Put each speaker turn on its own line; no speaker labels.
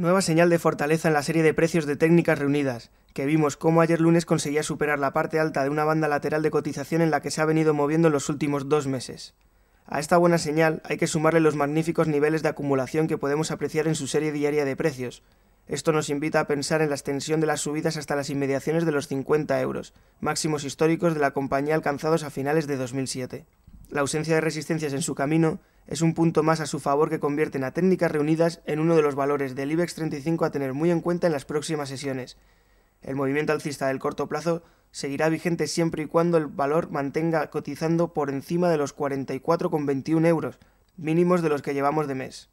Nueva señal de fortaleza en la serie de precios de técnicas reunidas, que vimos cómo ayer lunes conseguía superar la parte alta de una banda lateral de cotización en la que se ha venido moviendo en los últimos dos meses. A esta buena señal hay que sumarle los magníficos niveles de acumulación que podemos apreciar en su serie diaria de precios. Esto nos invita a pensar en la extensión de las subidas hasta las inmediaciones de los 50 euros, máximos históricos de la compañía alcanzados a finales de 2007. La ausencia de resistencias en su camino es un punto más a su favor que convierten a técnicas reunidas en uno de los valores del IBEX 35 a tener muy en cuenta en las próximas sesiones. El movimiento alcista del corto plazo seguirá vigente siempre y cuando el valor mantenga cotizando por encima de los 44,21 euros, mínimos de los que llevamos de mes.